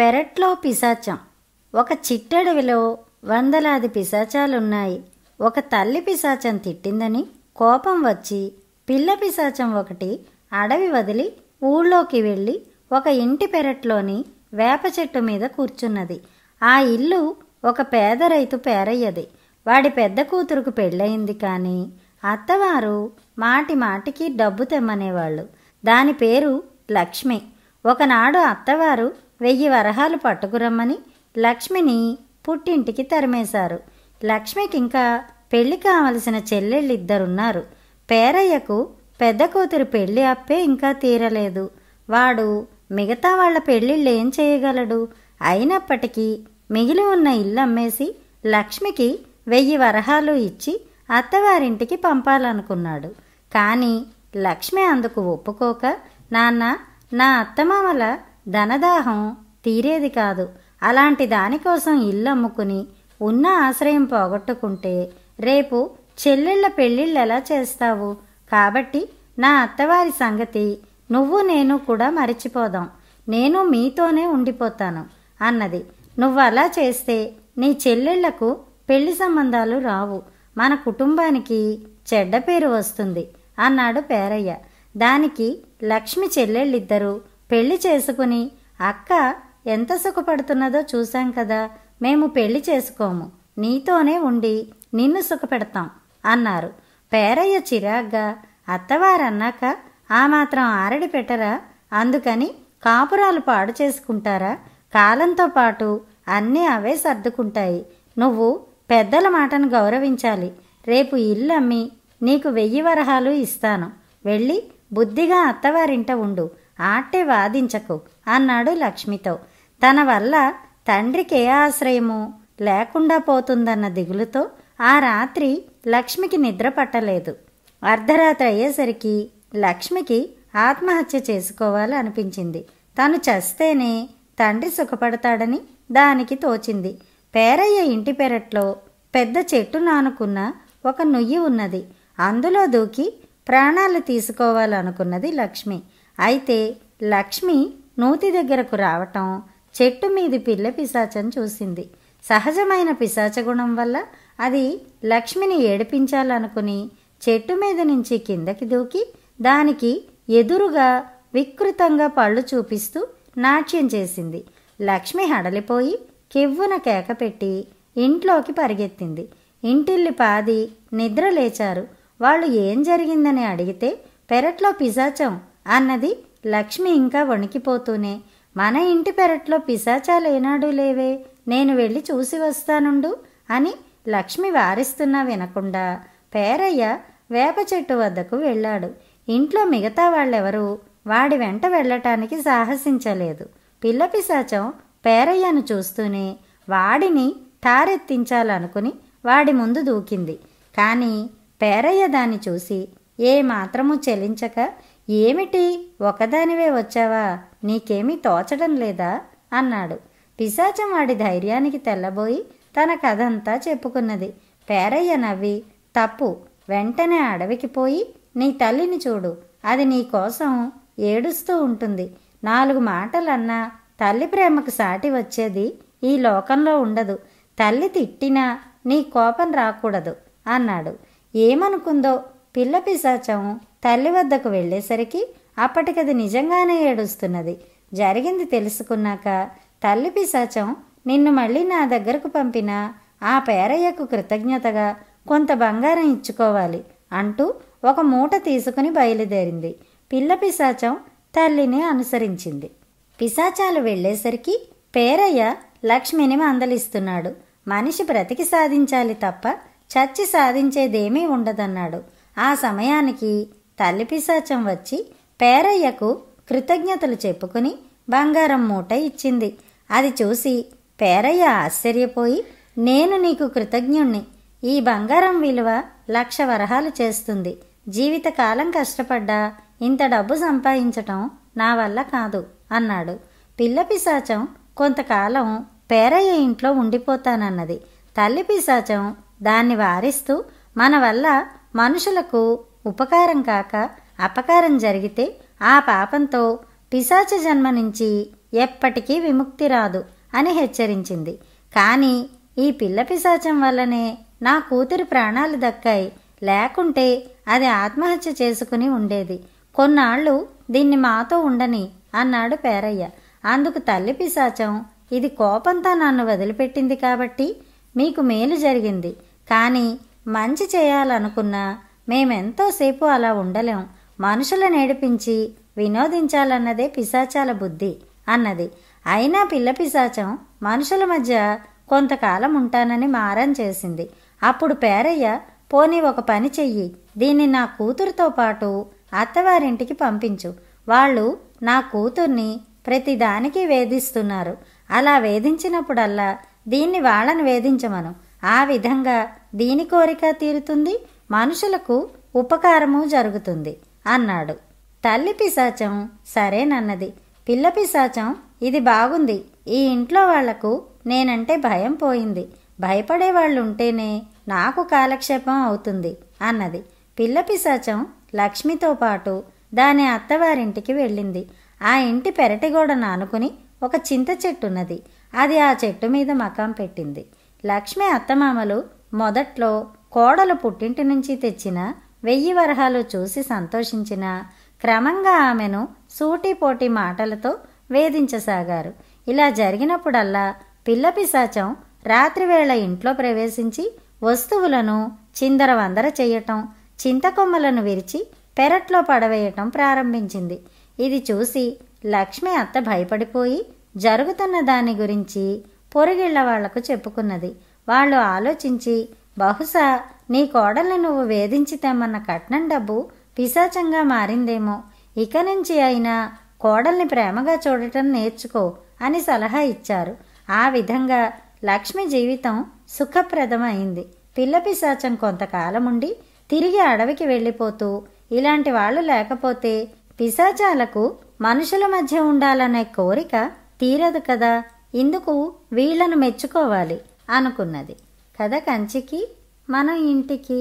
పెరట్లో పిశాచం ఒక చిట్టడవిలో వందలాది పిశాచాలున్నాయి ఒక తల్లి పిశాచం తిట్టిందని కోపం వచ్చి పిల్ల పిశాచం ఒకటి అడవి వదిలి ఊళ్ళోకి వెళ్ళి ఒక ఇంటి పెరట్లోని వేప చెట్టు మీద కూర్చున్నది ఆ ఇల్లు ఒక పేద రైతు పేరయ్యది వాడి పెద్ద కూతురుకు పెళ్ళయింది కానీ అత్తవారు మాటి మాటికి డబ్బు తెమ్మనేవాళ్ళు దాని పేరు లక్ష్మి ఒకనాడు అత్తవారు వెయ్యి వరహాలు పట్టుకురమ్మని లక్ష్మిని పుట్టింటికి తరిమేశారు లక్ష్మికి ఇంకా పెళ్లి కావలసిన చెల్లెళ్ళిద్దరున్నారు పేరయ్యకు పెద్ద కూతురు పెళ్లి అప్పే ఇంకా తీరలేదు వాడు మిగతా వాళ్ల పెళ్ళిళ్ళు ఏం చేయగలడు అయినప్పటికీ మిగిలి ఉన్న ఇల్లు అమ్మేసి లక్ష్మికి వెయ్యి వరహాలు ఇచ్చి అత్తవారింటికి పంపాలనుకున్నాడు కానీ లక్ష్మి అందుకు ఒప్పుకోక నాన్న నా అత్తమామల ధనదాహం తీరేది కాదు అలాంటి దానికోసం ఇల్లు అమ్ముకుని ఉన్న ఆశ్రయం పోగొట్టుకుంటే రేపు చెల్లెళ్ళ పెళ్ళిళ్ళు ఎలా చేస్తావు కాబట్టి నా అత్తవారి సంగతి నువ్వు నేను కూడా మరిచిపోదాం నేను మీతోనే ఉండిపోతాను అన్నది నువ్వు అలా చేస్తే నీ చెల్లెళ్లకు పెళ్లి సంబంధాలు రావు మన కుటుంబానికి చెడ్డ పేరు వస్తుంది అన్నాడు పేరయ్య దానికి లక్ష్మి చెల్లెళ్ళిద్దరూ పెళ్లి చేసుకుని అక్క ఎంత సుఖపడుతున్నదో చూశాం కదా మేము పెళ్లి చేసుకోము నీతోనే ఉండి నిన్ను సుఖపెడతాం అన్నారు పేరయ్య చిరాగ్గా అత్తవారన్నాక ఆ మాత్రం ఆరడి పెట్టరా అందుకని కాపురాలు పాడు చేసుకుంటారా కాలంతో పాటు అన్నీ అవే సర్దుకుంటాయి నువ్వు పెద్దల మాటను గౌరవించాలి రేపు ఇల్లు అమ్మి నీకు వెయ్యి వరహాలు ఇస్తాను వెళ్ళి బుద్ధిగా అత్తవారింట ఉండు ఆటే వాదించకు అన్నాడు లక్ష్మితో తన వల్ల తండ్రికి ఏ ఆశ్రయము లేకుండా పోతుందన్న దిగులుతో ఆ రాత్రి లక్ష్మికి నిద్ర పట్టలేదు అర్ధరాత్రి అయ్యేసరికి లక్ష్మికి ఆత్మహత్య చేసుకోవాలి అనిపించింది తను చస్తేనే తండ్రి సుఖపడతాడని దానికి తోచింది పేరయ్య ఇంటి పెరట్లో పెద్ద చెట్టు నానుకున్న ఒక నుయ్యి ఉన్నది అందులో దూకి ప్రాణాలు తీసుకోవాలనుకున్నది లక్ష్మి అయితే లక్ష్మి నూతి దగ్గరకు రావటం చెట్టు మీది పిల్ల పిశాచం చూసింది సహజమైన పిశాచగుణం వల్ల అది లక్ష్మిని ఏడిపించాలనుకుని చెట్టు మీద నుంచి కిందకి దూకి దానికి ఎదురుగా వికృతంగా పళ్ళు చూపిస్తూ నాట్యం చేసింది లక్ష్మి హడలిపోయి కెవ్వున కేకపెట్టి ఇంట్లోకి పరిగెత్తింది ఇంటిల్లి పాది నిద్ర లేచారు వాళ్ళు ఏం జరిగిందని అడిగితే పెరట్లో పిశాచం అన్నది లక్ష్మి ఇంకా వణికిపోతూనే మన ఇంటి పెరట్లో ఏనాడు లేవే నేను వెళ్ళి చూసి వస్తానుండు అని లక్ష్మి వారిస్తున్నా వినకుండా పేరయ్య వేప చెట్టు వద్దకు వెళ్ళాడు ఇంట్లో మిగతా వాళ్ళెవరూ వాడి వెంట వెళ్ళటానికి సాహసించలేదు పిల్ల పిశాచం పేరయ్యను చూస్తూనే వాడిని తారెత్తించాలనుకుని వాడి ముందు దూకింది కానీ పేరయ్య దాన్ని చూసి ఏ మాత్రము చెలించక ఏమిటి ఒకదానివే వచ్చావా నీకేమీ తోచడం లేదా అన్నాడు పిశాచం వాడి ధైర్యానికి తెల్లబోయి తన కథంతా చెప్పుకున్నది పేరయ్య నవ్వి తప్పు వెంటనే అడవికి పోయి నీ తల్లిని చూడు అది నీకోసం ఏడుస్తూ ఉంటుంది నాలుగు మాటలన్నా తల్లి ప్రేమకు సాటి వచ్చేది ఈ లోకంలో ఉండదు తల్లి తిట్టినా నీ కోపం రాకూడదు అన్నాడు ఏమనుకుందో పిల్ల పిశాచం తల్లి వద్దకు వెళ్ళేసరికి అప్పటికది నిజంగానే ఏడుస్తున్నది జరిగింది తెలుసుకున్నాక తల్లి పిశాచం నిన్ను మళ్ళీ నా దగ్గరకు పంపిన ఆ పేరయ్యకు కృతజ్ఞతగా కొంత బంగారం ఇచ్చుకోవాలి అంటూ ఒక మూట తీసుకుని బయలుదేరింది పిల్ల పిశాచం తల్లిని అనుసరించింది పిశాచాలు వెళ్ళేసరికి పేరయ్య లక్ష్మిని మందలిస్తున్నాడు మనిషి బ్రతికి సాధించాలి తప్ప చచ్చి సాధించేదేమీ ఉండదన్నాడు ఆ సమయానికి తల్లిపిశాచం వచ్చి పేరయ్యకు కృతజ్ఞతలు చెప్పుకుని బంగారం మూట ఇచ్చింది అది చూసి పేరయ్య ఆశ్చర్యపోయి నేను నీకు కృతజ్ఞుణ్ణి ఈ బంగారం విలువ లక్ష వరహాలు చేస్తుంది జీవితకాలం కష్టపడ్డా ఇంత డబ్బు సంపాదించటం నా వల్ల కాదు అన్నాడు పిల్ల పిశాచం కొంతకాలం పేరయ్య ఇంట్లో ఉండిపోతానన్నది తల్లి పిశాచం దాన్ని వారిస్తూ మన వల్ల మనుషులకు ఉపకారం కాక అపకారం జరిగితే ఆ పాపంతో పిశాచ జన్మ నుంచి ఎప్పటికీ విముక్తి రాదు అని హెచ్చరించింది కానీ ఈ పిల్ల పిశాచం వల్లనే నా కూతురి ప్రాణాలు దక్కాయి లేకుంటే అది ఆత్మహత్య చేసుకుని ఉండేది కొన్నాళ్ళు దీన్ని మాతో ఉండని అన్నాడు పేరయ్య అందుకు తల్లి పిశాచం ఇది కోపంతో నన్ను వదిలిపెట్టింది కాబట్టి మీకు మేలు జరిగింది కానీ మంచి చేయాలనుకున్నా మేమెంతోసేపు అలా ఉండలేం మనుషుల నేడిపించి వినోదించాలన్నదే పిశాచాల బుద్ధి అన్నది అయినా పిల్ల పిశాచం మనుషుల మధ్య కొంతకాలం ఉంటానని మారం చేసింది అప్పుడు పేరయ్య పోనీ ఒక పని చెయ్యి దీన్ని నా కూతురుతో పాటు అత్తవారింటికి పంపించు వాళ్ళు నా కూతుర్ని ప్రతిదానికి వేధిస్తున్నారు అలా వేధించినప్పుడల్లా దీన్ని వాళ్ళని వేధించమను ఆ విధంగా దీని కోరిక తీరుతుంది మనుషులకు ఉపకారము జరుగుతుంది అన్నాడు తల్లి పిశాచం సరేనన్నది పిల్ల పిశాచం ఇది బాగుంది ఈ ఇంట్లో వాళ్లకు నేనంటే భయం పోయింది భయపడే వాళ్ళు ఉంటేనే నాకు కాలక్షేపం అవుతుంది అన్నది పిల్ల పిశాచం లక్ష్మితో పాటు దాని అత్తవారింటికి వెళ్ళింది ఆ ఇంటి పెరటిగోడ ఆనుకుని ఒక చింత చెట్టున్నది అది ఆ చెట్టు మీద మకాం పెట్టింది లక్ష్మి అత్తమామలు మొదట్లో కోడలు పుట్టింటి నుంచి తెచ్చిన వెయ్యి వరహాలు చూసి సంతోషించిన క్రమంగా ఆమెను సూటిపోటి మాటలతో వేధించసాగారు ఇలా జరిగినప్పుడల్లా పిల్లపిశాచం రాత్రివేళ ఇంట్లో ప్రవేశించి వస్తువులను చిందరవందర చేయటం చింతకొమ్మలను విరిచి పెరట్లో పడవేయటం ప్రారంభించింది ఇది చూసి లక్ష్మి అత్త భయపడిపోయి జరుగుతున్న దాని గురించి పొరుగిళ్ల వాళ్లకు చెప్పుకున్నది వాళ్ళు ఆలోచించి బహుశా నీ కోడల్ని నువ్వు వేధించి తెమ్మన్న కట్నం డబ్బు పిశాచంగా మారిందేమో ఇక నుంచి అయినా కోడల్ని ప్రేమగా చూడటం నేర్చుకో అని సలహా ఇచ్చారు ఆ విధంగా లక్ష్మి జీవితం సుఖప్రదమైంది పిల్ల పిశాచం కొంతకాలం ఉండి తిరిగి అడవికి వెళ్ళిపోతూ ఇలాంటి వాళ్ళు లేకపోతే పిశాచాలకు మనుషుల మధ్య ఉండాలనే కోరిక తీరదు కదా ఇందుకు వీళ్లను మెచ్చుకోవాలి అనుకున్నది కథ కంచికి మనం ఇంటికి